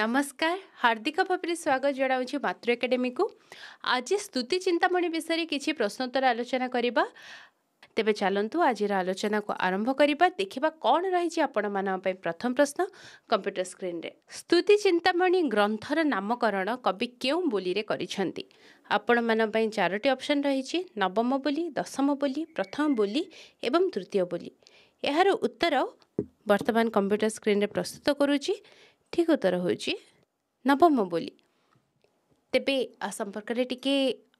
ନମସ୍କାର ହାର୍ଦ୍ଦିକ ଭାବରେ ସ୍ୱାଗତ ଜଣାଉଛି ମାତୃ ଏକାଡେମୀକୁ ଆଜି ସ୍ତୁତି ଚିନ୍ତାମଣି ବିଷୟରେ କିଛି ପ୍ରଶ୍ନୋତ୍ତର ଆଲୋଚନା କରିବା ତେବେ ଚାଲନ୍ତୁ ଆଜିର ଆଲୋଚନାକୁ ଆରମ୍ଭ କରିବା ଦେଖିବା କ'ଣ ରହିଛି ଆପଣମାନଙ୍କ ପାଇଁ ପ୍ରଥମ ପ୍ରଶ୍ନ କମ୍ପ୍ୟୁଟର ସ୍କ୍ରିନ୍ରେ ସ୍ତୁତି ଚିନ୍ତାମଣି ଗ୍ରନ୍ଥର ନାମକରଣ କବି କେଉଁ ବୋଲିରେ କରିଛନ୍ତି ଆପଣମାନଙ୍କ ପାଇଁ ଚାରୋଟି ଅପସନ୍ ରହିଛି ନବମ ବୋଲି ଦଶମ ବୋଲି ପ୍ରଥମ ବୋଲି ଏବଂ ତୃତୀୟ ବୋଲି ଏହାର ଉତ୍ତର ବର୍ତ୍ତମାନ କମ୍ପ୍ୟୁଟର ସ୍କ୍ରିନ୍ରେ ପ୍ରସ୍ତୁତ କରୁଛି ଠିକ ଉତ୍ତର ହେଉଛି ନବମ ବୋଲି ତେବେ ଆ ସମ୍ପର୍କରେ ଟିକେ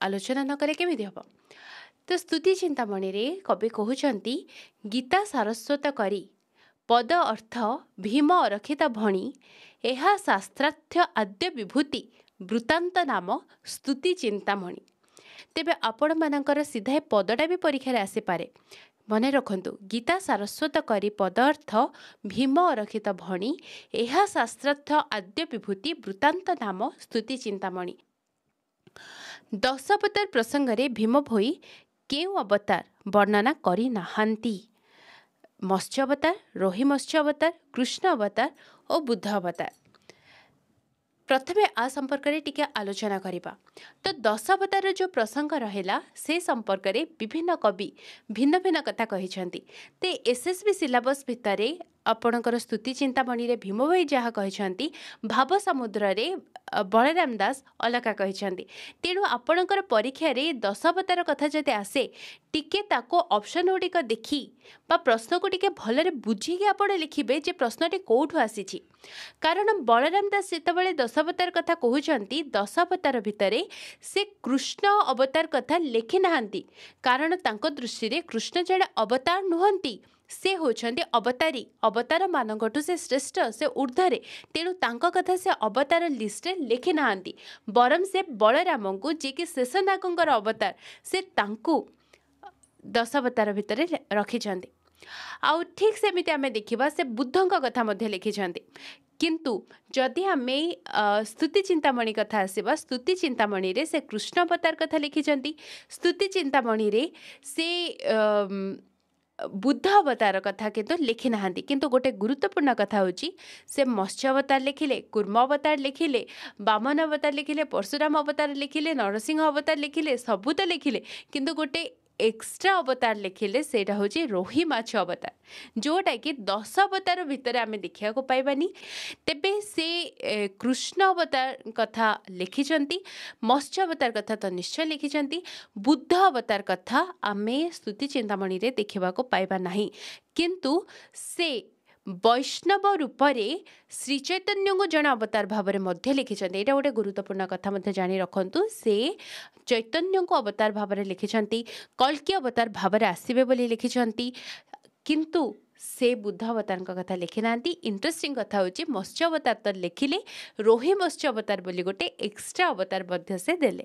ଆଲୋଚନା ନକଲେ କେମିତି ହେବ ତ ସ୍ତୁତି ଚିନ୍ତାମଣିରେ କବି କହୁଛନ୍ତି ଗୀତା ସାରସ୍ୱତ କରି ପଦ ଅର୍ଥ ଭୀମ ଅରକ୍ଷିତ ଭଣୀ ଏହା ଶାସ୍ତ୍ରାର୍ଥ ଆଦ୍ୟ ବିଭୂତି ବୃତ୍ତାନ୍ତ ନାମ ସ୍ତୁତି ଚିନ୍ତାମଣି ତେବେ ଆପଣମାନଙ୍କର ସିଧାଏ ପଦଟା ବି ପରୀକ୍ଷାରେ ଆସିପାରେ ମନେ ରଖନ୍ତୁ ଗୀତା ସାରସ୍ୱତ କରି ପଦାର୍ଥ ଭୀମ ଅରକ୍ଷିତ ଭଣୀ ଏହା ଶାସ୍ତ୍ରାର୍ଥ ଆଦ୍ୟ ବିଭୂତି ବୃତ୍ତାନ୍ତ ନାମ ସ୍ତୁତି ଚିନ୍ତାମଣି ଦଶବତାର ପ୍ରସଙ୍ଗରେ ଭୀମ ଭୋଇ କେଉଁ ଅବତାର ବର୍ଣ୍ଣନା କରିନାହାନ୍ତି ମତ୍ସ୍ୟ ଅବତାର ରୋହି ମତ୍ସ୍ୟ ଅବତାର କୃଷ୍ଣ ଅବତାର ଓ ବୁଦ୍ଧ ଅବତାର ପ୍ରଥମେ ଆ ସମ୍ପର୍କରେ ଟିକେ ଆଲୋଚନା କରିବା ତ ଦଶାବତାର ଯେଉଁ ପ୍ରସଙ୍ଗ ରହିଲା ସେ ସମ୍ପର୍କରେ ବିଭିନ୍ନ କବି ଭିନ୍ନ ଭିନ୍ନ କଥା କହିଛନ୍ତି ତ ଏସ୍ଏସ୍ବି ସିଲାବସ୍ ଭିତରେ ଆପଣଙ୍କର ସ୍ତୁତି ଚିନ୍ତାମଣିରେ ଭୀମ ଭୋଇ ଯାହା କହିଛନ୍ତି ଭାବ ସମୁଦ୍ରରେ ବଳରାମ ଦାସ ଅଲଗା କହିଛନ୍ତି ତେଣୁ ଆପଣଙ୍କର ପରୀକ୍ଷାରେ ଦଶାବତାର କଥା ଯଦି ଆସେ ଟିକେ ତାକୁ ଅପସନ୍ ଗୁଡ଼ିକ ଦେଖି ବା ପ୍ରଶ୍ନକୁ ଟିକେ ଭଲରେ ବୁଝିକି ଆପଣ ଲେଖିବେ ଯେ ପ୍ରଶ୍ନଟି କେଉଁଠୁ ଆସିଛି କାରଣ ବଳରାମ ଦାସ ଯେତେବେଳେ ଦଶାବତାର କଥା କହୁଛନ୍ତି ଦଶାବତାର ଭିତରେ ସେ କୃଷ୍ଣ ଅବତାର କଥା ଲେଖିନାହାନ୍ତି କାରଣ ତାଙ୍କ ଦୃଷ୍ଟିରେ କୃଷ୍ଣ ଜଣେ ଅବତାର ନୁହନ୍ତି ସେ ହେଉଛନ୍ତି ଅବତାରୀ ଅବତାରମାନଙ୍କଠୁ ସେ ଶ୍ରେଷ୍ଠ ସେ ଉର୍ଦ୍ଧ୍ୱରେ ତେଣୁ ତାଙ୍କ କଥା ସେ ଅବତାର ଲିଷ୍ଟରେ ଲେଖି ନାହାନ୍ତି ବରଂ ସେ ବଳରାମଙ୍କୁ ଯିଏକି ଶେଷନାଗଙ୍କର ଅବତାର ସେ ତାଙ୍କୁ ଦଶ ଅବତାର ଭିତରେ ରଖିଛନ୍ତି ଆଉ ଠିକ୍ ସେମିତି ଆମେ ଦେଖିବା ସେ ବୁଦ୍ଧଙ୍କ କଥା ମଧ୍ୟ ଲେଖିଛନ୍ତି କିନ୍ତୁ ଯଦି ଆମେ ସ୍ତୁତି ଚିନ୍ତାମଣି କଥା ଆସିବା ସ୍ତୁତି ଚିନ୍ତାମଣିରେ ସେ କୃଷ୍ଣ ଅବତାର କଥା ଲେଖିଛନ୍ତି ସ୍ତୁତି ଚିନ୍ତାମଣିରେ ସେ ବୁଦ୍ଧ ଅବତାର କଥା କିନ୍ତୁ ଲେଖିନାହାନ୍ତି କିନ୍ତୁ ଗୋଟେ ଗୁରୁତ୍ୱପୂର୍ଣ୍ଣ କଥା ହେଉଛି ସେ ମତ୍ସ୍ୟ ଅବତାର ଲେଖିଲେ କୁର୍ମ ଅବତାର ଲେଖିଲେ ବାମନ ଅବତାର ଲେଖିଲେ ପରଶୁରାମ ଅବତାର ଲେଖିଲେ ନରସିଂହ ଅବତାର ଲେଖିଲେ ସବୁ ତ ଲେଖିଲେ କିନ୍ତୁ ଗୋଟେ ଏକ୍ସଟ୍ରା ଅବତାର ଲେଖିଲେ ସେଇଟା ହେଉଛି ରୋହି ମାଛ ଅବତାର ଯେଉଁଟାକି ଦଶ ଅବତାର ଭିତରେ ଆମେ ଦେଖିବାକୁ ପାଇବାନି ତେବେ ସେ କୃଷ୍ଣ ଅବତାର କଥା ଲେଖିଛନ୍ତି ମତ୍ସ୍ୟ ଅବତାର କଥା ତ ନିଶ୍ଚୟ ଲେଖିଛନ୍ତି ବୁଦ୍ଧ ଅବତାର କଥା ଆମେ ସ୍ତୁତି ଚିନ୍ତାମଣିରେ ଦେଖିବାକୁ ପାଇବା ନାହିଁ କିନ୍ତୁ ସେ ବୈଷ୍ଣବ ରୂପରେ ଶ୍ରୀଚୈତନ୍ୟଙ୍କୁ ଜଣେ ଅବତାର ଭାବରେ ମଧ୍ୟ ଲେଖିଛନ୍ତି ଏଇଟା ଗୋଟେ ଗୁରୁତ୍ୱପୂର୍ଣ୍ଣ କଥା ମଧ୍ୟ ଜାଣି ରଖନ୍ତୁ ସେ ଚୈତନ୍ୟଙ୍କୁ ଅବତାର ଭାବରେ ଲେଖିଛନ୍ତି କଲ୍କି ଅବତାର ଭାବରେ ଆସିବେ ବୋଲି ଲେଖିଛନ୍ତି କିନ୍ତୁ ସେ ବୁଦ୍ଧ ଅବତାରଙ୍କ କଥା ଲେଖିନାହାନ୍ତି ଇଣ୍ଟରେଷ୍ଟିଂ କଥା ହେଉଛି ମତ୍ସ୍ୟ ଅବତାର ତ ଲେଖିଲେ ରୋହି ମତ୍ସ୍ୟ ଅବତାର ବୋଲି ଗୋଟେ ଏକ୍ସଟ୍ରା ଅବତାର ମଧ୍ୟ ସେ ଦେଲେ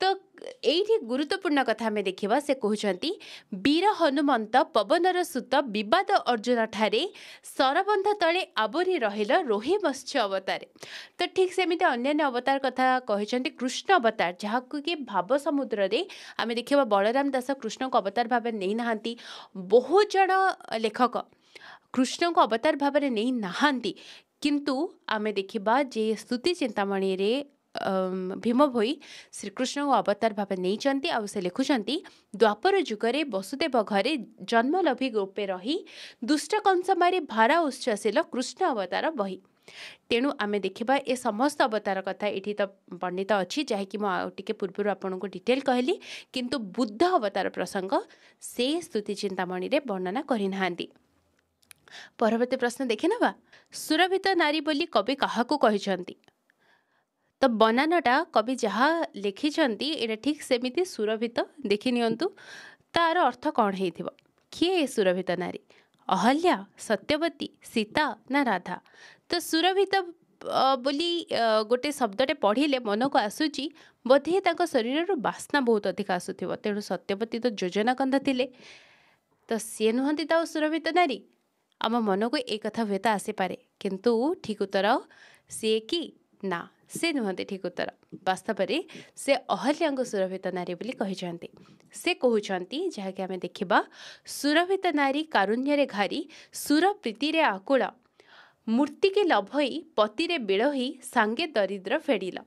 तो ये गुरुत्वपूर्ण कथा देखा से कहते वीर हनुमत पवन सुत बद अर्जुन ठारे सरबंध तले आवरी रही रोहि मत्स्य अवतार तो ठीक सेमती अन्न्य अवतार कथा कहते कृष्ण अवतार जहाँ कि भाव समुद्र में आम देखा बलराम दास कृष्ण को अवतार भाव नहीं ना बहुत जन लेखक कृष्ण को अवतार भाव नहीं नहांती किंतु आम देखा जे स्तुति चिंतामणी ଭୀମ ଭୋଇ ଶ୍ରୀକୃଷ୍ଣଙ୍କୁ ଅବତାର ଭାବେ ନେଇଛନ୍ତି ଆଉ ସେ ଲେଖୁଛନ୍ତି ଦ୍ୱାପର ଯୁଗରେ ବସୁଦେବ ଘରେ ଜନ୍ମଲଭି ରୂପେ ରହି ଦୁଷ୍ଟ କଂସ ମାରି ଭାରା ଉତ୍ସାଶୀଲ କୃଷ୍ଣ ଅବତାର ବହି ତେଣୁ ଆମେ ଦେଖିବା ଏ ସମସ୍ତ ଅବତାର କଥା ଏଠି ତ ବର୍ଣ୍ଣିତ ଅଛି ଯାହାକି ମୁଁ ଆଉ ଟିକେ ପୂର୍ବରୁ ଆପଣଙ୍କୁ ଡିଟେଲ କହିଲି କିନ୍ତୁ ବୁଦ୍ଧ ଅବତାର ପ୍ରସଙ୍ଗ ସେ ସ୍ତୁତି ଚିନ୍ତାମଣିରେ ବର୍ଣ୍ଣନା କରିନାହାନ୍ତି ପରବର୍ତ୍ତୀ ପ୍ରଶ୍ନ ଦେଖିନେବା ସୁରଭିତ ନାରୀ ବୋଲି କବି କାହାକୁ କହିଛନ୍ତି ତ ବନାନଟା କବି ଯାହା ଲେଖିଛନ୍ତି ଏଇଟା ଠିକ୍ ସେମିତି ସୁରଭିତ ଦେଖିନିଅନ୍ତୁ ତାର ଅର୍ଥ କ'ଣ ହେଇଥିବ କିଏ ଏ ସୁରଭିତ ନାରୀ ଅହଲ୍ୟା ସତ୍ୟବତୀ ସୀତା ନା ରାଧା ତ ସୁରଭିତ ବୋଲି ଗୋଟେ ଶବ୍ଦଟେ ପଢ଼ିଲେ ମନକୁ ଆସୁଛି ବୋଧେ ତାଙ୍କ ଶରୀରରୁ ବାସ୍ନା ବହୁତ ଅଧିକ ଆସୁଥିବ ତେଣୁ ସତ୍ୟବତୀ ତ ଯୋଜନା କନ୍ଧ ଥିଲେ ତ ସିଏ ନୁହଁନ୍ତି ତ ସୁରଭିତ ନାରୀ ଆମ ମନକୁ ଏ କଥା ହୁଏତ ଆସିପାରେ କିନ୍ତୁ ଠିକ ଉତ୍ତର ସିଏ କି ना से नुहन् ठीक उत्तर वास्तवले से अहल्या सुरभित नारी बोली से कि जहाक आमे देखा सुरभित नारी काुण्य घारि सुर प्रीतिर आकुल मूर्तिक पति पतिर बिलहै सांगे दरिद्र फेडिल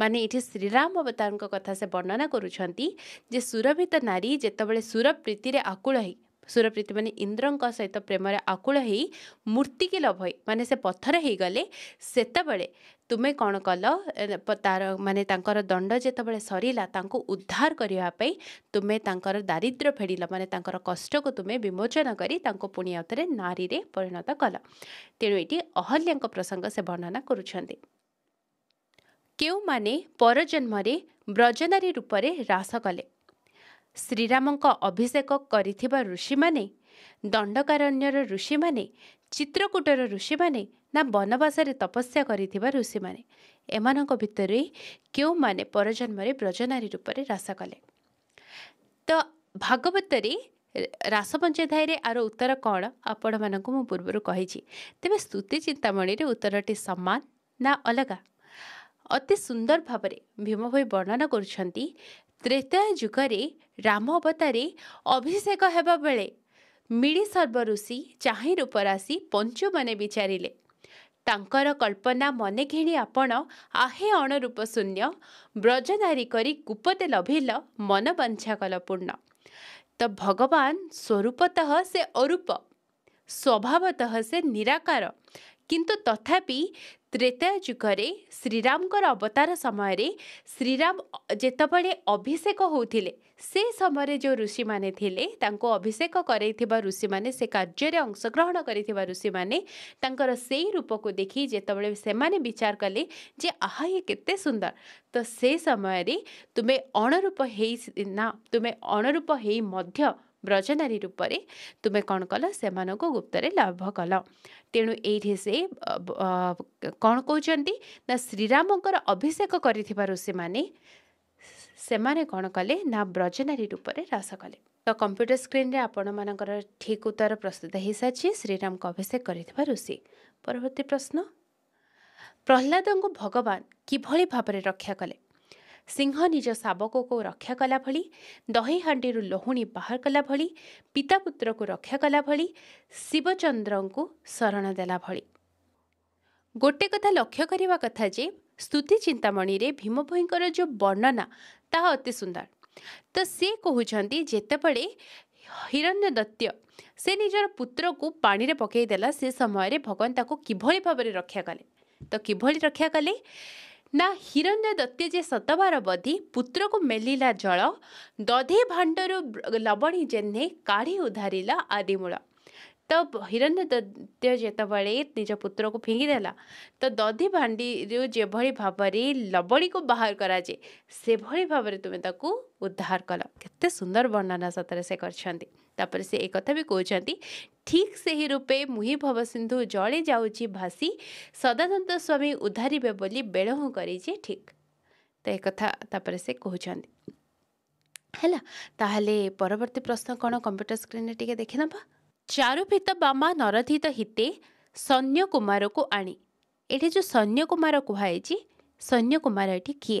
मन ए श्रीरमता कथा से वर्णना गरुन्छ सुरभित नारी जति बेला सुर प्रीतिर आकुलि ସୁରପ୍ରୀତି ମାନେ ଇନ୍ଦ୍ରଙ୍କ ସହିତ ପ୍ରେମରେ ଆକୁଳ ହେଇ ମୂର୍ତ୍ତିକି ଲଭ ହେଇ ମାନେ ସେ ପଥର ହେଇଗଲେ ସେତେବେଳେ ତୁମେ କ'ଣ କଲ ତାର ମାନେ ତାଙ୍କର ଦଣ୍ଡ ଯେତେବେଳେ ସରିଲା ତାଙ୍କୁ ଉଦ୍ଧାର କରିବା ପାଇଁ ତୁମେ ତାଙ୍କର ଦାରିଦ୍ର୍ୟ ଫେଡ଼ିଲ ମାନେ ତାଙ୍କର କଷ୍ଟକୁ ତୁମେ ବିମୋଚନ କରି ତାଙ୍କୁ ପୁଣି ଆଉଥରେ ନାରୀରେ ପରିଣତ କଲ ତେଣୁ ଏଇଠି ଅହଲ୍ୟାଙ୍କ ପ୍ରସଙ୍ଗ ସେ ବର୍ଣ୍ଣନା କରୁଛନ୍ତି କେଉଁମାନେ ପରଜନ୍ମରେ ବ୍ରଜନାରୀ ରୂପରେ ହ୍ରାସ କଲେ ଶ୍ରୀରାମଙ୍କ ଅଭିଷେକ କରିଥିବା ଋଷିମାନେ ଦଣ୍ଡକାରଣ୍ୟର ଋଷିମାନେ ଚିତ୍ରକୂଟର ଋଷିମାନେ ନା ବନବାସରେ ତପସ୍ୟା କରିଥିବା ଋଷିମାନେ ଏମାନଙ୍କ ଭିତରେ କେଉଁମାନେ ପରଜନ୍ମରେ ବ୍ରଜନାରୀ ରୂପରେ ହ୍ରାସ କଲେ ତ ଭାଗବତରେ ରାସପଞ୍ଚାଧାୟୀରେ ଆର ଉତ୍ତର କ'ଣ ଆପଣମାନଙ୍କୁ ମୁଁ ପୂର୍ବରୁ କହିଛି ତେବେ ସ୍ତୁତି ଚିନ୍ତାମଣିରେ ଉତ୍ତରଟି ସମାନ ନା ଅଲଗା ଅତି ସୁନ୍ଦର ଭାବରେ ଭୀମ ଭୋଇ ବର୍ଣ୍ଣନା କରୁଛନ୍ତି ତ୍ରେତା ଯୁଗରେ ରାମ ଅବତାରେ ଅଭିଷେକ ହେବା ବେଳେ ମିଳି ଋଷି ଚାହିଁ ରୂପରାଶି ପଞ୍ଚୁମାନେ ବିଚାରିଲେ ତାଙ୍କର କଳ୍ପନା ମନେ କିଣି ଆପଣ ଆହେ ଅଣରୂପ ଶୂନ୍ୟ ବ୍ରଜନାରୀ କରି କୁପତେ ଲଭିଲ ମନ ବଞ୍ଛା ପୂର୍ଣ୍ଣ ତ ଭଗବାନ ସ୍ୱରୂପତଃ ସେ ଅରୂପ ସ୍ୱଭାବତଃ ସେ ନିରାକାର କିନ୍ତୁ ତଥାପି ତ୍ରେତା ଯୁଗରେ ଶ୍ରୀରାମଙ୍କର ଅବତାର ସମୟରେ ଶ୍ରୀରାମ ଯେତେବେଳେ ଅଭିଷେକ ହେଉଥିଲେ ସେ ସମୟରେ ଯେଉଁ ଋଷିମାନେ ଥିଲେ ତାଙ୍କୁ ଅଭିଷେକ କରାଇଥିବା ଋଷିମାନେ ସେ କାର୍ଯ୍ୟରେ ଅଂଶଗ୍ରହଣ କରିଥିବା ଋଷିମାନେ ତାଙ୍କର ସେଇ ରୂପକୁ ଦେଖି ଯେତେବେଳେ ସେମାନେ ବିଚାର କଲେ ଯେ ଆହା ଇଏ କେତେ ସୁନ୍ଦର ତ ସେ ସମୟରେ ତୁମେ ଅଣରୂପ ହେଇ ନା ତୁମେ ଅଣରୂପ ହେଇ ମଧ୍ୟ ବ୍ରଜନାରୀ ରୂପରେ ତୁମେ କ'ଣ କଲ ସେମାନଙ୍କୁ ଗୁପ୍ତରେ ଲାଭ କଲ ତେଣୁ ଏଇଠି ସେ କ'ଣ କହୁଛନ୍ତି ନା ଶ୍ରୀରାମଙ୍କର ଅଭିଷେକ କରିଥିବାରୁ ସେମାନେ ସେମାନେ କ'ଣ କଲେ ନା ବ୍ରଜନାରୀ ରୂପରେ ହ୍ରାସ କଲେ ତ କମ୍ପ୍ୟୁଟର ସ୍କ୍ରିନ୍ରେ ଆପଣମାନଙ୍କର ଠିକ୍ ଉତ୍ତର ପ୍ରସ୍ତୁତ ହୋଇସାରିଛି ଶ୍ରୀରାମଙ୍କ ଅଭିଷେକ କରିଥିବା ଋଷି ପରବର୍ତ୍ତୀ ପ୍ରଶ୍ନ ପ୍ରହ୍ଲାଦଙ୍କୁ ଭଗବାନ କିଭଳି ଭାବରେ ରକ୍ଷା କଲେ ସିଂହ ନିଜ ଶାବକକୁ ରକ୍ଷା କଲା ଭଳି ଦହି ହାଣ୍ଡିରୁ ଲୋହୁଣୀ ବାହାର କଲା ଭଳି ପିତା ପୁତ୍ରକୁ ରକ୍ଷା କଲା ଭଳି ଶିବଚନ୍ଦ୍ରଙ୍କୁ ଶରଣ ଦେଲା ଭଳି ଗୋଟେ କଥା ଲକ୍ଷ୍ୟ କରିବା କଥା ଯେ ସ୍ତୁତି ଚିନ୍ତାମଣିରେ ଭୀମ ଭୋଇଙ୍କର ଯେଉଁ ବର୍ଣ୍ଣନା ତାହା ଅତି ସୁନ୍ଦର ତ ସେ କହୁଛନ୍ତି ଯେତେବେଳେ ହିରଣ୍ୟ ଦତ୍ୟ ସେ ନିଜର ପୁତ୍ରକୁ ପାଣିରେ ପକାଇଦେଲା ସେ ସମୟରେ ଭଗବାନ ତାକୁ କିଭଳି ଭାବରେ ରକ୍ଷା କଲେ ତ କିଭଳି ରକ୍ଷା କଲେ ना निरण्य जे सतबार बधी पुत्र मेलिला जल दी भान्डरु लबणी जेहे काढि उधारा आदि मूल त हिरण्य दत्यबे निज पुदेला त दी भान्डी जावणीको बाह्रभरि भावी तल केत सुन्दर से सतेर तापर से एक भी तपर ठीक से ही रूपे मुही भव सिन्धु जाउँ भासी सदानन्द स्वामी उधारे बोली बेढहुँ गरे ठिक त एकपरे होला ती प्रश्न कंप्यूटर कन् कम्प्युटर स्क्रिन देखि नारुफित बामा नरधित हिते कुमार को जो सैन्यकुमारको आठ सैन्यकुम कुमार एटि कि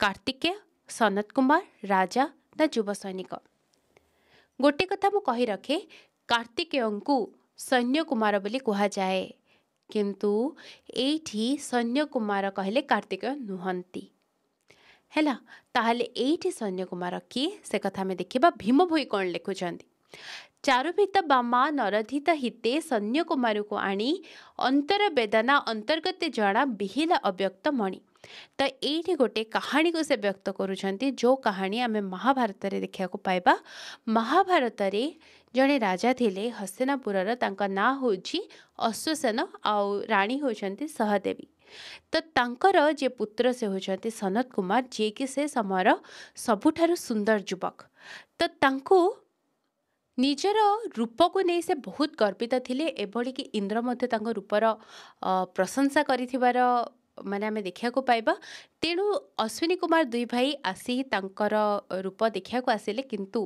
कार्तिकेय सनत कुमार राजा नुव सैनिक गोटे कथा रखे मखे कार्तिकीय सैन्यकुमारो कुमार कि कार्तिकय नुहति होला ति सैन्यकुम कि सथा देखा भीमभ कन्खुन्छ चारुित बामा नरधित हिते को आनी सैन्यकुमरको आन्तरवेदना अन्तर्गत जना विहिला अव्यक्त मणी ତ ଏଇଠି ଗୋଟେ କାହାଣୀକୁ ସେ ବ୍ୟକ୍ତ କରୁଛନ୍ତି ଯେଉଁ କାହାଣୀ ଆମେ ମହାଭାରତରେ ଦେଖିବାକୁ ପାଇବା ମହାଭାରତରେ ଜଣେ ରାଜା ଥିଲେ ହସେନାପୁରର ତାଙ୍କ ନାଁ ହେଉଛି ଅଶ୍ୱସେନ ଆଉ ରାଣୀ ହେଉଛନ୍ତି ସହଦେବୀ ତ ତାଙ୍କର ଯିଏ ପୁତ୍ର ସେ ହେଉଛନ୍ତି ସନତ କୁମାର ଯିଏକି ସେ ସମୟର ସବୁଠାରୁ ସୁନ୍ଦର ଯୁବକ ତ ତାଙ୍କୁ ନିଜର ରୂପକୁ ନେଇ ସେ ବହୁତ ଗର୍ବିତ ଥିଲେ ଏଭଳିକି ଇନ୍ଦ୍ର ମଧ୍ୟ ତାଙ୍କ ରୂପର ପ୍ରଶଂସା କରିଥିବାର ମାନେ ଆମେ ଦେଖିବାକୁ ପାଇବା ତେଣୁ ଅଶ୍ୱିନୀ କୁମାର ଦୁଇ ଭାଇ ଆସି ତାଙ୍କର ରୂପ ଦେଖିବାକୁ ଆସିଲେ କିନ୍ତୁ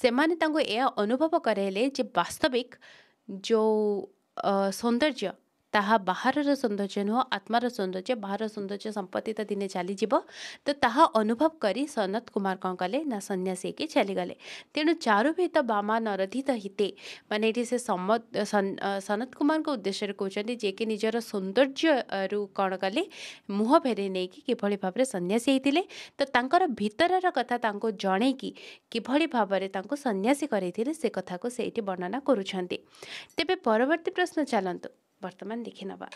ସେମାନେ ତାଙ୍କୁ ଏହା ଅନୁଭବ କରାଇଲେ ଯେ ବାସ୍ତବିକ ଯେଉଁ ସୌନ୍ଦର୍ଯ୍ୟ ता बाह्र र सौन्दर्य नुह आत्मार सौन्दर्य बाह्र र सौन्दर्य सम्पत्ति त दिन चाहिँ ता अनुभव करी सनत कुमार कहाँ कले नयासक चाहिगले तुभ बामा नरधित हिते मेरो सनत कुमार उद्देश्यले किन्छ जेक निजर सौन्दर्य कले मुह फेरी नै कि भन्ने सन्यासी है तर भितर कथा त जनैकि कि भावर सन्यासी करैले सथाको सि वर्णना तेबर्ती प्रश्न चाला ବର୍ତ୍ତମାନ ଦେଖିନେବା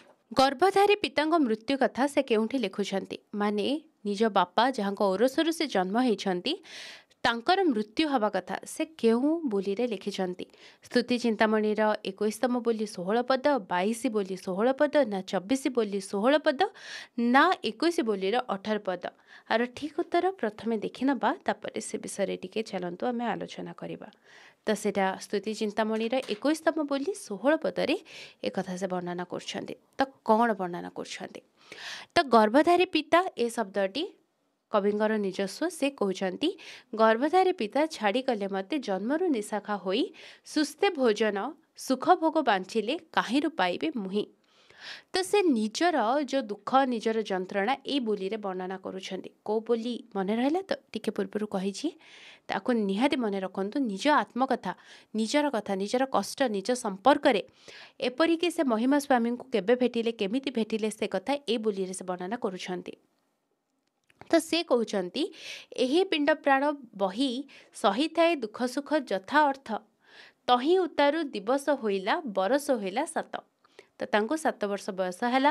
ଗର୍ଭଧାରୀ ପିତାଙ୍କ ମୃତ୍ୟୁ କଥା ସେ କେଉଁଠି ଲେଖୁଛନ୍ତି ମାନେ ନିଜ ବାପା ଯାହାଙ୍କ ଓରସରୁ ସେ ଜନ୍ମ ହୋଇଛନ୍ତି ତାଙ୍କର ମୃତ୍ୟୁ ହେବା କଥା ସେ କେଉଁ ବୋଲିରେ ଲେଖିଛନ୍ତି ସ୍ତୁତି ଚିନ୍ତାମଣିର ଏକୋଇଶତମ ବୋଲି ଷୋହଳ ପଦ ବାଇଶ ବୋଲି ଷୋହଳ ପଦ ନା ଚବିଶ ବୋଲି ଷୋହଳ ପଦ ନା ଏକୋଇଶ ବୋଲିର ଅଠର ପଦ ଆର ଠିକ୍ ଉତ୍ତର ପ୍ରଥମେ ଦେଖିନେବା ତାପରେ ସେ ବିଷୟରେ ଟିକେ ଚାଲନ୍ତୁ ଆମେ ଆଲୋଚନା କରିବା ତ ସେଇଟା ସ୍ତୁତି ଚିନ୍ତାମଣିର ଏକୋଇଶତମ ବୋଲି ଷୋହଳ ପଦରେ ଏକଥା ସେ ବର୍ଣ୍ଣନା କରୁଛନ୍ତି ତ କ'ଣ ବର୍ଣ୍ଣନା କରୁଛନ୍ତି ତ ଗର୍ଭଧାରୀ ପିତା ଏ ଶବ୍ଦଟି କବିଙ୍କର ନିଜସ୍ୱ ସେ କହୁଛନ୍ତି ଗର୍ଭଧାରୀ ପିତା ଛାଡ଼ିଗଲେ ମୋତେ ଜନ୍ମରୁ ନିଶାଖା ହୋଇ ସୁସ୍ଥ ଭୋଜନ ସୁଖଭୋଗ ବାଞ୍ଛିଲେ କାହିଁରୁ ପାଇବେ ମୁହିଁ ତ ସେ ନିଜର ଯେଉଁ ଦୁଃଖ ନିଜର ଯନ୍ତ୍ରଣା ଏଇ ବୋଲିରେ ବର୍ଣ୍ଣନା କରୁଛନ୍ତି କେଉଁ ବୋଲି ମନେ ରହିଲା ତ ଟିକେ ପୂର୍ବରୁ କହିଛି ତାକୁ ନିହାତି ମନେ ରଖନ୍ତୁ ନିଜ ଆତ୍ମକଥା ନିଜର କଥା ନିଜର କଷ୍ଟ ନିଜ ସମ୍ପର୍କରେ ଏପରିକି ସେ ମହିମା ସ୍ୱାମୀଙ୍କୁ କେବେ ଭେଟିଲେ କେମିତି ଭେଟିଲେ ସେ କଥା ଏଇ ବୋଲିରେ ସେ ବର୍ଣ୍ଣନା କରୁଛନ୍ତି ତ ସେ କହୁଛନ୍ତି ଏହି ପିଣ୍ଡ ପ୍ରାଣ ବହି ସହିଥାଏ ଦୁଃଖ ସୁଖ ଯଥା ଅର୍ଥ ତହିଁ ଉତାରୁ ଦିବସ ହୋଇଲା ବରଷ ହୋଇଲା ସତ ତ ତାଙ୍କୁ ସାତ ବର୍ଷ ବୟସ ହେଲା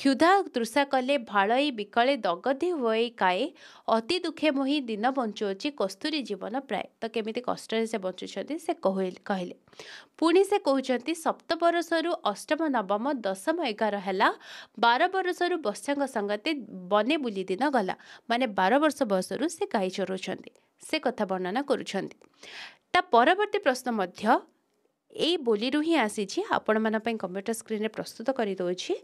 କ୍ଷୁଧା ତୃଷା କଲେ ଭାଳଇ ବିକଳେ ଦଗଧି ହୁଏ କାଏ ଅତି ଦୁଃଖେ ମୁହିଁ ଦିନ ବଞ୍ଚୁଅଛି କସ୍ତୁରୀ ଜୀବନ ପ୍ରାୟ ତ କେମିତି କଷ୍ଟରେ ସେ ବଞ୍ଚୁଛନ୍ତି ସେ କହିଲେ ପୁଣି ସେ କହୁଛନ୍ତି ସପ୍ତ ବର୍ଷରୁ ଅଷ୍ଟମ ନବମ ଦଶମ ଏଗାର ହେଲା ବାର ବର୍ଷରୁ ବର୍ଷାଙ୍କ ସଙ୍ଗତେ ବନେ ବୁଲି ଦିନ ଗଲା ମାନେ ବାର ବର୍ଷ ବୟସରୁ ସେ ଗାଈ ଚରାଉଛନ୍ତି ସେ କଥା ବର୍ଣ୍ଣନା କରୁଛନ୍ତି ତା ପରବର୍ତ୍ତୀ ପ୍ରଶ୍ନ ମଧ୍ୟ ए बोली आसी आसि आपण कम्प्युटर स्क्रिन प्रस्तुत गरिदेउँछु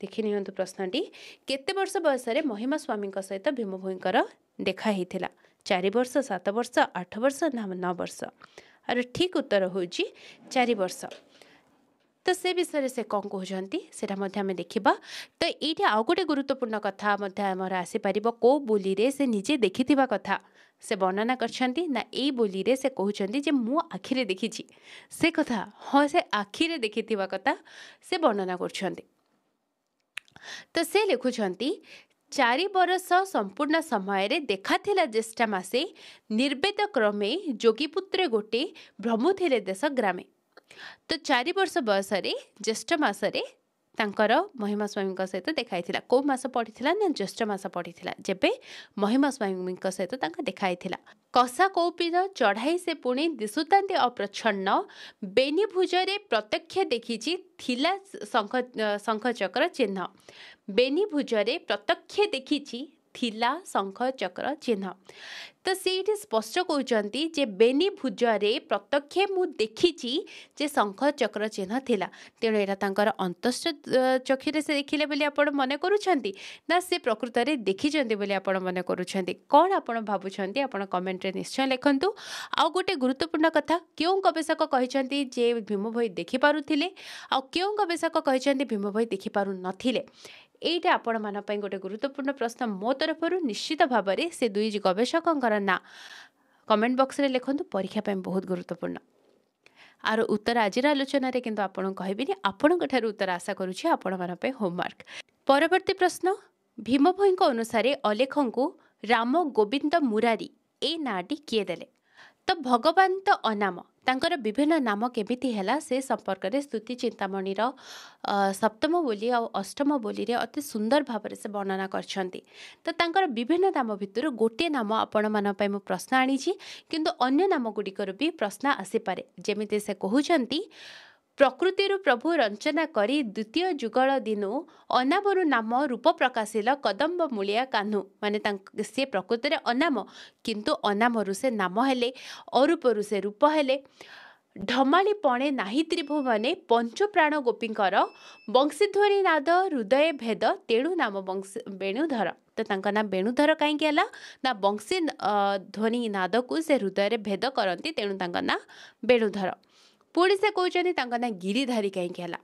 देखिन्छु प्रश्नटी केते वर्ष बयसे महिमा स्वामी सहित भीमभूको देखाहति चार वर्ष सत वर्ष आठ वर्ष वर्ष आर ठीक उत्तर हौ चाहिँ चार वर्ष ସେ ବିଷୟରେ ସେ କ'ଣ କହୁଛନ୍ତି ସେଟା ମଧ୍ୟ ଆମେ ଦେଖିବା ତ ଏଇଠି ଆଉ ଗୋଟେ ଗୁରୁତ୍ୱପୂର୍ଣ୍ଣ କଥା ମଧ୍ୟ ଆମର ଆସିପାରିବ କେଉଁ ବୋଲିରେ ସେ ନିଜେ ଦେଖିଥିବା କଥା ସେ ବର୍ଣ୍ଣନା କରିଛନ୍ତି ନା ଏଇ ବୋଲିରେ ସେ କହୁଛନ୍ତି ଯେ ମୁଁ ଆଖିରେ ଦେଖିଛି ସେ କଥା ହଁ ସେ ଆଖିରେ ଦେଖିଥିବା କଥା ସେ ବର୍ଣ୍ଣନା କରୁଛନ୍ତି ତ ସେ ଲେଖୁଛନ୍ତି ଚାରି ବର୍ଷ ସମ୍ପୂର୍ଣ୍ଣ ସମୟରେ ଦେଖାଥିଲା ଜ୍ୟେଷ୍ଠ ମାସେ ନିର୍ବେଦ କ୍ରମେ ଯୋଗୀପୁତ୍ରେ ଗୋଟିଏ ଭ୍ରମୁଥିଲେ ଦେଶ ଗ୍ରାମେ ତ ଚାରି ବର୍ଷ ବୟସରେ ଜ୍ୟେଷ୍ଠ ମାସରେ ତାଙ୍କର ମହିମା ସ୍ୱାମୀଙ୍କ ସହିତ ଦେଖାଇଥିଲା କେଉଁ ମାସ ପଢ଼ିଥିଲା ନା ଜ୍ୟେଷ୍ଠ ମାସ ପଢ଼ିଥିଲା ଯେବେ ମହିମା ସ୍ୱାମୀଙ୍କ ସହିତ ତାଙ୍କ ଦେଖାଇଥିଲା କଷା କୌପୀର ଚଢ଼ାଇ ସେ ପୁଣି ଦିଶୁତାନ୍ତି ଅପ୍ରଚ୍ଛନ୍ନ ବେନିଭୁଜରେ ପ୍ରତ୍ୟକ୍ଷ ଦେଖିଛି ଥିଲା ଶଙ୍ଖ ଶଙ୍ଖଚକ୍ର ଚିହ୍ନ ବେନିଭୁଜରେ ପ୍ରତ୍ୟକ୍ଷ ଦେଖିଛି ଥିଲା ଶଙ୍ଖ ଚକ୍ର ଚିହ୍ନ ତ ସେଇଠି ସ୍ପଷ୍ଟ କହୁଛନ୍ତି ଯେ ବେନି ଭୁଜରେ ପ୍ରତ୍ୟକ୍ଷ ମୁଁ ଦେଖିଛି ଯେ ଶଙ୍ଖ ଚକ୍ର ଚିହ୍ନ ଥିଲା ତେଣୁ ଏଇଟା ତାଙ୍କର ଅନ୍ତଃ ଚକ୍ଷୁରେ ସେ ଦେଖିଲେ ବୋଲି ଆପଣ ମନେ କରୁଛନ୍ତି ନା ସେ ପ୍ରକୃତରେ ଦେଖିଛନ୍ତି ବୋଲି ଆପଣ ମନେ କରୁଛନ୍ତି କ'ଣ ଆପଣ ଭାବୁଛନ୍ତି ଆପଣ କମେଣ୍ଟରେ ନିଶ୍ଚୟ ଲେଖନ୍ତୁ ଆଉ ଗୋଟେ ଗୁରୁତ୍ୱପୂର୍ଣ୍ଣ କଥା କେଉଁ ଗବେଷକ କହିଛନ୍ତି ଯେ ଭୀମ ଭୋଇ ଦେଖିପାରୁଥିଲେ ଆଉ କେଉଁ ଗବେଷକ କହିଛନ୍ତି ଭୀମ ଭୋଇ ଦେଖିପାରୁନଥିଲେ ଏଇଟା ଆପଣମାନଙ୍କ ପାଇଁ ଗୋଟେ ଗୁରୁତ୍ୱପୂର୍ଣ୍ଣ ପ୍ରଶ୍ନ ମୋ ତରଫରୁ ନିଶ୍ଚିତ ଭାବରେ ସେ ଦୁଇ ଗବେଷକଙ୍କର ନାଁ କମେଣ୍ଟ ବକ୍ସରେ ଲେଖନ୍ତୁ ପରୀକ୍ଷା ପାଇଁ ବହୁତ ଗୁରୁତ୍ୱପୂର୍ଣ୍ଣ ଆର ଉତ୍ତର ଆଜିର ଆଲୋଚନାରେ କିନ୍ତୁ ଆପଣଙ୍କୁ କହିବିନି ଆପଣଙ୍କଠାରୁ ଉତ୍ତର ଆଶା କରୁଛି ଆପଣମାନଙ୍କ ପାଇଁ ହୋମୱାର୍କ ପରବର୍ତ୍ତୀ ପ୍ରଶ୍ନ ଭୀମ ଭୋଇଙ୍କ ଅନୁସାରେ ଅଲେଖଙ୍କୁ ରାମ ଗୋବିନ୍ଦ ମୁରାରୀ ଏ ନାଁଟି କିଏ ଦେଲେ ତ ଭଗବାନ ତ ଅନାମ ତାଙ୍କର ବିଭିନ୍ନ ନାମ କେମିତି ହେଲା ସେ ସମ୍ପର୍କରେ ସ୍ତୁତି ଚିନ୍ତାମଣିର ସପ୍ତମ ବୋଲି ଆଉ ଅଷ୍ଟମ ବୋଲିରେ ଅତି ସୁନ୍ଦର ଭାବରେ ସେ ବର୍ଣ୍ଣନା କରିଛନ୍ତି ତ ତାଙ୍କର ବିଭିନ୍ନ ନାମ ଭିତରୁ ଗୋଟିଏ ନାମ ଆପଣମାନଙ୍କ ପାଇଁ ମୁଁ ପ୍ରଶ୍ନ ଆଣିଛି କିନ୍ତୁ ଅନ୍ୟ ନାମ ଗୁଡ଼ିକରୁ ବି ପ୍ରଶ୍ନ ଆସିପାରେ ଯେମିତି ସେ କହୁଛନ୍ତି ପ୍ରକୃତିରୁ ପ୍ରଭୁ ରଞ୍ଚନା କରି ଦ୍ୱିତୀୟ ଯୁଗଳ ଦିନୁ ଅନାମରୁ ନାମ ରୂପ ପ୍ରକାଶିଲ କଦମ୍ବ ମୂଳିଆ କାହ୍ନୁ ମାନେ ତାଙ୍କ ସିଏ ପ୍ରକୃତିରେ ଅନାମ କିନ୍ତୁ ଅନାମରୁ ସେ ନାମ ହେଲେ ଅରୂପରୁ ସେ ରୂପ ହେଲେ ଢମାଳି ପଣେ ନାହିଁ ତ୍ରିଭୁବନେ ପଞ୍ଚପ୍ରାଣ ଗୋପୀଙ୍କର ବଂଶୀଧ୍ୱନି ନାଦ ହୃଦୟ ଭେଦ ତେଣୁ ନାମ ବଂଶୀ ବେଣୁଧର ତ ତାଙ୍କ ନାଁ ବେଣୁଧର କାହିଁକି ହେଲା ନା ବଂଶୀ ଧ୍ୱନି ନାଦକୁ ସେ ହୃଦୟରେ ଭେଦ କରନ୍ତି ତେଣୁ ତାଙ୍କ ନାଁ ବେଣୁଧର ପୁଣି ସେ କହୁଛନ୍ତି ତାଙ୍କ ନାଁ ଗିରିଧାରୀ କାହିଁକି ହେଲା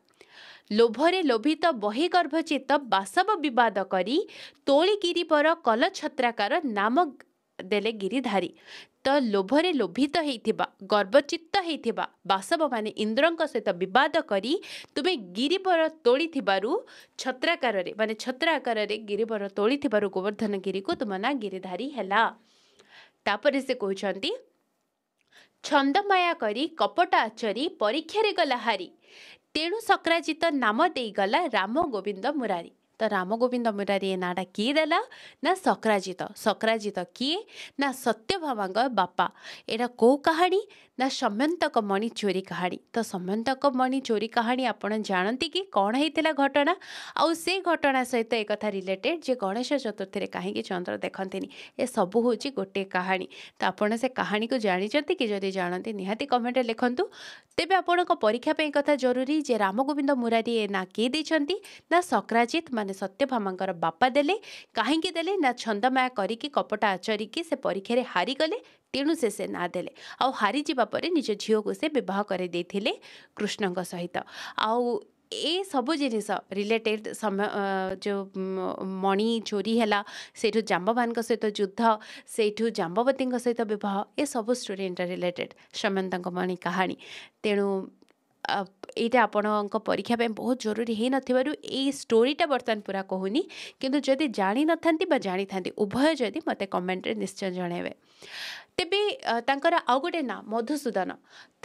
ଲୋଭରେ ଲୋଭିତ ବହି ବହିଗର୍ଭଚିତ ବାସବ ବିବାଦ କରି ତୋଳି କଲ ଛତ୍ରାକାର ନାମ ଦେଲେ ଗିରିଧାରୀ ତ ଲୋଭରେ ଲୋଭିତ ହେଇଥିବା ଗର୍ବଚିତ୍ତ ହେଇଥିବା ବାସବମାନେ ଇନ୍ଦ୍ରଙ୍କ ସହିତ ବିବାଦ କରି ତୁମେ ଗିରିବର ତୋଳିଥିବାରୁ ଛତ୍ରାକାରରେ ମାନେ ଛତ୍ରାକାରରେ ଗିରିବର ତୋଳିଥିବାରୁ ଗୋବର୍ଦ୍ଧନ ଗିରିକୁ ତୁମ ନାଁ ଗିରିଧାରୀ ହେଲା ତାପରେ ସେ କହୁଛନ୍ତି ଛନ୍ଦମାୟା କରି କପଟ ଆଚରି ପରୀକ୍ଷାରେ ଗଲା ହାରି ତେଣୁ ସକ୍ରାଜିତ ନାମ ଦେଇଗଲା ରାମ ଗୋବିନ୍ଦ ମୁରାରୀ ତ ରାମ ଗୋବିନ୍ଦ ମୁରାରୀ ଏ ନାଁଟା କିଏ ଦେଲା ନା ସକ୍ରାଜିତ ସକ୍ରାଜିତ କିଏ ନା ସତ୍ୟଭାମାଙ୍କ ବାପା ଏଇଟା କେଉଁ କାହାଣୀ ନା ସମ୍ୟନ୍ତକ ମଣି ଚୋରି କାହାଣୀ ତ ସମ୍ୟନ୍ତକ ମଣି ଚୋରି କାହାଣୀ ଆପଣ ଜାଣନ୍ତି କି କ'ଣ ହେଇଥିଲା ଘଟଣା ଆଉ ସେ ଘଟଣା ସହିତ ଏକଥା ରିଲେଟେଡ୍ ଯେ ଗଣେଶ ଚତୁର୍ଥୀରେ କାହିଁକି ଚନ୍ଦ୍ର ଦେଖନ୍ତିନି ଏସବୁ ହେଉଛି ଗୋଟିଏ କାହାଣୀ ତ ଆପଣ ସେ କାହାଣୀକୁ ଜାଣିଛନ୍ତି କି ଯଦି ଜାଣନ୍ତି ନିହାତି କମେଣ୍ଟରେ ଲେଖନ୍ତୁ ତେବେ ଆପଣଙ୍କ ପରୀକ୍ଷା ପାଇଁ କଥା ଜରୁରୀ ଯେ ରାମଗୋବିନ୍ଦ ମୁରାରୀ ଏ ନା କିଏ ଦେଇଛନ୍ତି ନା ସକ୍ରାଜିତ୍ ମାନେ ସତ୍ୟଭାମାଙ୍କର ବାପା ଦେଲେ କାହିଁକି ଦେଲେ ନା ଛନ୍ଦମାୟା କରିକି କପଟା ଆଚରିକି ସେ ପରୀକ୍ଷାରେ ହାରିଗଲେ से से तेणुसेस नादेले आउँदापर निज झिउको सेवाह गरे कृष्णको सहित आ ए सब आउिस रिलेटेड जो मणि चोरी होला जाम्बान सहित जुद्ध सही जाम्बवती सहित विवाह ए सब स्टोरी रिलेटेड समान्तको मणि कहानी तेणु ଏଇଟା ଆପଣଙ୍କ ପରୀକ୍ଷା ପାଇଁ ବହୁତ ଜରୁରୀ ହେଇନଥିବାରୁ ଏଇ ଷ୍ଟୋରିଟା ବର୍ତ୍ତମାନ ପୁରା କହୁନି କିନ୍ତୁ ଯଦି ଜାଣିନଥାନ୍ତି ବା ଜାଣିଥାନ୍ତି ଉଭୟ ଯଦି ମୋତେ କମେଣ୍ଟରେ ନିଶ୍ଚୟ ଜଣାଇବେ ତେବେ ତାଙ୍କର ଆଉ ଗୋଟେ ନାଁ ମଧୁସୂଦନ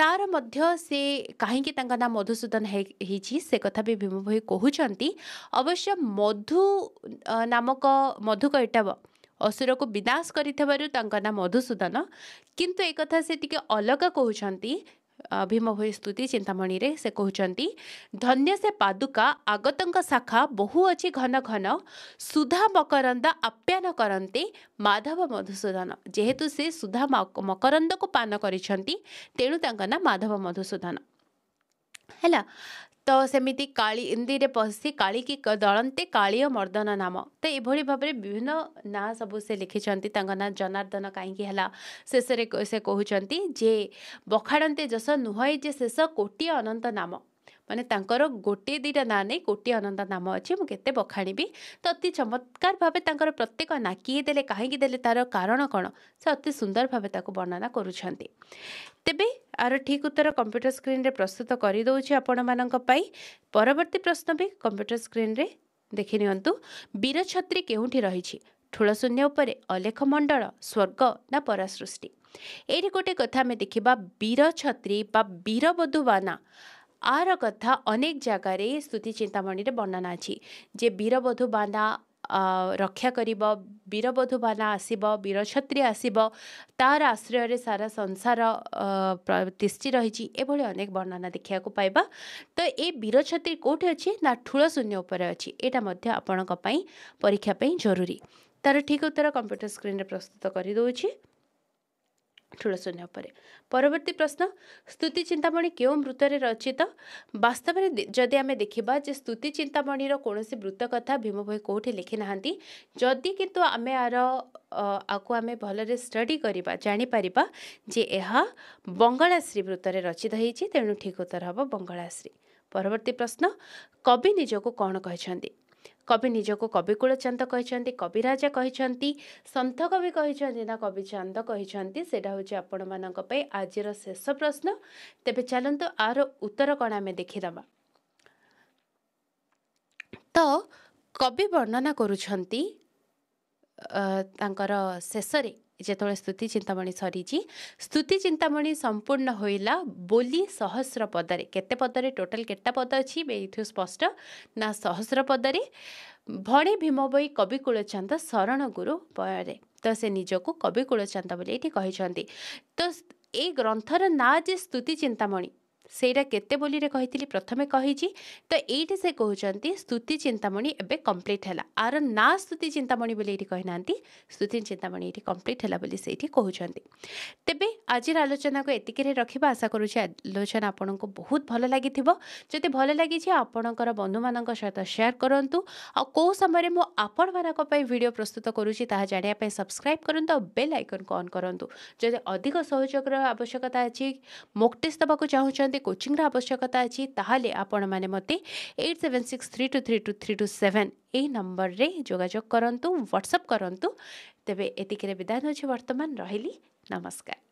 ତା'ର ମଧ୍ୟ ସେ କାହିଁକି ତାଙ୍କ ନାଁ ମଧୁସୂଦନ ହେଇଛି ସେ କଥା ବି ଭୀମ ଭୋଇ କହୁଛନ୍ତି ଅବଶ୍ୟ ମଧୁ ନାମକ ମଧୁ କୈଟବ ଅସୁରକୁ ବିନାଶ କରିଥିବାରୁ ତାଙ୍କ ନାଁ ମଧୁସୂଦନ କିନ୍ତୁ ଏ କଥା ସେ ଟିକେ ଅଲଗା କହୁଛନ୍ତି ଭୀମଭୋଇ ସ୍ତୁତି ଚିନ୍ତାମଣିରେ ସେ କହୁଛନ୍ତି ଧନ୍ୟ ସେ ପାଦୁକା ଆଗତଙ୍କ ଶାଖା ବହୁ ଅଛି ଘନ ଘନ ସୁଧା ମକରନ୍ଦା ଆପ୍ୟାନ କରନ୍ତି ମାଧବ ମଧୁସୂଦନ ଯେହେତୁ ସେ ସୁଧା ମକରନ୍ଦକୁ ପାନ କରିଛନ୍ତି ତେଣୁ ତାଙ୍କ ନାଁ ମାଧବ ମଧୁସୂଦନ ହେଲା ସେମିତି କାଳି ଇନ୍ଦିରେ ପଶି କାଳିକି ଦଳନ୍ତି କାଳୀୟ ମର୍ଦ୍ଦନ ନାମ ତ ଏଭଳି ଭାବରେ ବିଭିନ୍ନ ନାଁ ସବୁ ସେ ଲେଖିଛନ୍ତି ତାଙ୍କ ନାଁ ଜନାର୍ଦ୍ଦନ କାହିଁକି ହେଲା ଶେଷରେ ସେ କହୁଛନ୍ତି ଯେ ବଖାଡ଼ନ୍ତେ ଯଶ ନୁହେଁ ଯେ ଶେଷ କୋଟି ଅନନ୍ତ ନାମ ମାନେ ତାଙ୍କର ଗୋଟିଏ ଦୁଇଟା ନାଁ ନେଇ ଗୋଟିଏ ଅନନ୍ତ ନାମ ଅଛି ମୁଁ କେତେ ବଖାଣିବି ତ ଅତି ଚମତ୍କାର ଭାବେ ତାଙ୍କର ପ୍ରତ୍ୟେକ ନାଁ କିଏ ଦେଲେ କାହିଁକି ଦେଲେ ତା'ର କାରଣ କ'ଣ ସେ ଅତି ସୁନ୍ଦର ଭାବେ ତାକୁ ବର୍ଣ୍ଣନା କରୁଛନ୍ତି ତେବେ ଆର ଠିକ୍ ଉତ୍ତର କମ୍ପ୍ୟୁଟର ସ୍କ୍ରିନ୍ରେ ପ୍ରସ୍ତୁତ କରିଦେଉଛି ଆପଣମାନଙ୍କ ପାଇଁ ପରବର୍ତ୍ତୀ ପ୍ରଶ୍ନ ବି କମ୍ପ୍ୟୁଟର ସ୍କ୍ରିନ୍ରେ ଦେଖିନିଅନ୍ତୁ ଛତ୍ରୀ କେଉଁଠି ରହିଛି ଠୁଳଶୂନ୍ୟ ଉପରେ ଅଲେଖ ମଣ୍ଡଳ ସ୍ୱର୍ଗ ନା ପରାସୃଷ୍ଟି ଏଇଠି ଗୋଟିଏ କଥା ଆମେ ଦେଖିବା ବୀର ଛତ୍ରୀ ବା ବୀରବଧୁବାନା ଆର କଥା ଅନେକ ଜାଗାରେ ସ୍ତୁତି ଚିନ୍ତାମଣିରେ ବର୍ଣ୍ଣନା ଅଛି ଯେ ବୀରବଧୁ ବାନ୍ଧା ରକ୍ଷା କରିବ ବୀରବଧୁ ବାନା ଆସିବ ଛତ୍ରୀ ଆସିବ ତାର ଆଶ୍ରୟରେ ସାରା ସଂସାର ତିଷ୍ଠି ରହିଛି ଏଭଳି ଅନେକ ବର୍ଣ୍ଣନା ଦେଖିବାକୁ ପାଇବା ତ ଏ ବୀରଛତ୍ରୀ କେଉଁଠି ଅଛି ନା ଠୁଳ ଶୂନ୍ୟ ଉପରେ ଅଛି ଏଇଟା ମଧ୍ୟ ଆପଣଙ୍କ ପାଇଁ ପରୀକ୍ଷା ପାଇଁ ଜରୁରୀ ତା'ର ଠିକ ଉତ୍ତର କମ୍ପ୍ୟୁଟର ସ୍କ୍ରିନ୍ରେ ପ୍ରସ୍ତୁତ କରିଦେଉଛି ଠୁଳଶୂନ୍ୟ ଉପରେ ପରବର୍ତ୍ତୀ ପ୍ରଶ୍ନ ସ୍ତୁତି ଚିନ୍ତାମଣି କେଉଁ ବୃତ୍ତରେ ରଚିତ ବାସ୍ତବରେ ଯଦି ଆମେ ଦେଖିବା ଯେ ସ୍ତୁତି ଚିନ୍ତାମଣିର କୌଣସି ବୃତ୍ତ କଥା ଭୀମଭୋଇ କେଉଁଠି ଲେଖିନାହାନ୍ତି ଯଦି କିନ୍ତୁ ଆମେ ଆର ଆକୁ ଆମେ ଭଲରେ ଷ୍ଟଡି କରିବା ଜାଣିପାରିବା ଯେ ଏହା ବଙ୍ଗଳାଶ୍ରୀ ବୃତ୍ତରେ ରଚିତ ହୋଇଛି ତେଣୁ ଠିକ୍ ଉତ୍ତର ହେବ ବଙ୍ଗଳାଶ୍ରୀ ପରବର୍ତ୍ତୀ ପ୍ରଶ୍ନ କବି ନିଜକୁ କ'ଣ କହିଛନ୍ତି କବି ନିଜକୁ କବି କୁଳଚାନ୍ଦ କହିଛନ୍ତି କବିରାଜା କହିଛନ୍ତି ସନ୍ଥ କବି କହିଛନ୍ତି ନା କବି ଚାନ୍ଦ କହିଛନ୍ତି ସେଇଟା ହେଉଛି ଆପଣମାନଙ୍କ ପାଇଁ ଆଜିର ଶେଷ ପ୍ରଶ୍ନ ତେବେ ଚାଲନ୍ତୁ ଆର ଉତ୍ତର କ'ଣ ଆମେ ଦେଖିଦେବା ତ କବି ବର୍ଣ୍ଣନା କରୁଛନ୍ତି ତାଙ୍କର ଶେଷରେ ଯେତେବେଳେ ସ୍ତୁତି ଚିନ୍ତାମଣି ସରିଛି ସ୍ତୁତି ଚିନ୍ତାମଣି ସମ୍ପୂର୍ଣ୍ଣ ହୋଇଲା ବୋଲି ସହସ୍ର ପଦରେ କେତେ ପଦରେ ଟୋଟାଲ୍ କେତେଟା ପଦ ଅଛି ଏଇଥିରୁ ସ୍ପଷ୍ଟ ନା ସହସ୍ର ପଦରେ ଭଣି ଭୀମ ବୋଇ କବି କୁଳଚାନ୍ଦ ଶରଣ ଗୁରୁ ବୟରେ ତ ସେ ନିଜକୁ କବି କୁଳଚାନ୍ଦ ବୋଲି ଏଇଠି କହିଛନ୍ତି ତ ଏଇ ଗ୍ରନ୍ଥର ନାଁ ଯେ ସ୍ତୁତି ଚିନ୍ତାମଣି ସେଇଟା କେତେ ବୋଲିରେ କହିଥିଲି ପ୍ରଥମେ କହିଛି ତ ଏଇଠି ସେ କହୁଛନ୍ତି ସ୍ତୁତି ଚିନ୍ତାମଣି ଏବେ କମ୍ପ୍ଲିଟ୍ ହେଲା ଆର ନା ସ୍ତୁତି ଚିନ୍ତାମଣି ବୋଲି ଏଇଠି କହିନାହାନ୍ତି ସ୍ତୁତି ଚିନ୍ତାମଣି ଏଇଠି କମ୍ପ୍ଲିଟ୍ ହେଲା ବୋଲି ସେଇଠି କହୁଛନ୍ତି ତେବେ ଆଜିର ଆଲୋଚନାକୁ ଏତିକିରେ ରଖିବା ଆଶା କରୁଛି ଆଲୋଚନା ଆପଣଙ୍କୁ ବହୁତ ଭଲ ଲାଗିଥିବ ଯଦି ଭଲ ଲାଗିଛି ଆପଣଙ୍କର ବନ୍ଧୁମାନଙ୍କ ସହିତ ସେୟାର କରନ୍ତୁ ଆଉ କେଉଁ ସମୟରେ ମୁଁ ଆପଣମାନଙ୍କ ପାଇଁ ଭିଡ଼ିଓ ପ୍ରସ୍ତୁତ କରୁଛି ତାହା ଜାଣିବା ପାଇଁ ସବସ୍କ୍ରାଇବ୍ କରନ୍ତୁ ଆଉ ବେଲ୍ ଆଇକନ୍କୁ ଅନ୍ କରନ୍ତୁ ଯଦି ଅଧିକ ସହଯୋଗର ଆବଶ୍ୟକତା ଅଛି ମୋକ୍ ଦେବାକୁ ଚାହୁଁଛନ୍ତି ମୋତେ କୋଚିଂର ଆବଶ୍ୟକତା ଅଛି ତାହେଲେ ଆପଣମାନେ ମୋତେ eight seven six three two three two three two seven ଏହି ନମ୍ବରରେ ଯୋଗାଯୋଗ କରନ୍ତୁ ହ୍ୱାଟ୍ସଅପ୍ କରନ୍ତୁ ତେବେ ଏତିକିରେ ବିଦାୟ ନେଉଛି ବର୍ତ୍ତମାନ ରହିଲି ନମସ୍କାର